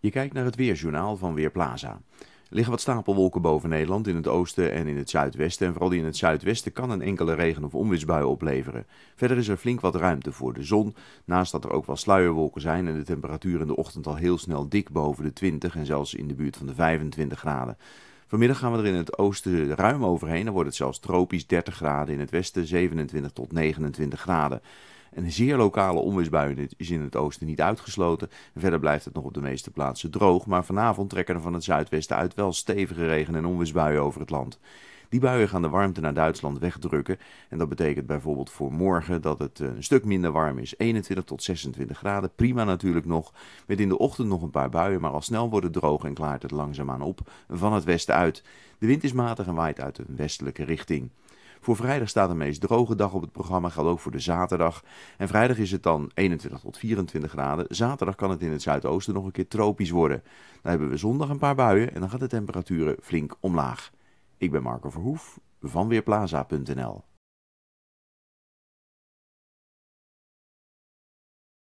Je kijkt naar het weerjournaal van Weerplaza. Er liggen wat stapelwolken boven Nederland in het oosten en in het zuidwesten. En vooral die in het zuidwesten kan een enkele regen- of onweersbui opleveren. Verder is er flink wat ruimte voor de zon. Naast dat er ook wel sluierwolken zijn en de temperatuur in de ochtend al heel snel dik boven de 20 en zelfs in de buurt van de 25 graden. Vanmiddag gaan we er in het oosten ruim overheen. Dan wordt het zelfs tropisch 30 graden, in het westen 27 tot 29 graden. En zeer lokale onweersbuien is in het oosten niet uitgesloten. Verder blijft het nog op de meeste plaatsen droog, maar vanavond trekken er van het zuidwesten uit wel stevige regen- en onweersbuien over het land. Die buien gaan de warmte naar Duitsland wegdrukken. En dat betekent bijvoorbeeld voor morgen dat het eh, een stuk minder warm is. 21 tot 26 graden. Prima natuurlijk nog. Met in de ochtend nog een paar buien. Maar al snel wordt het droog en klaart het langzaamaan op van het westen uit. De wind is matig en waait uit een westelijke richting. Voor vrijdag staat de meest droge dag op het programma, geldt ook voor de zaterdag. En vrijdag is het dan 21 tot 24 graden. Zaterdag kan het in het zuidoosten nog een keer tropisch worden. Dan hebben we zondag een paar buien en dan gaat de temperaturen flink omlaag. Ik ben Marco Verhoef van Weerplaza.nl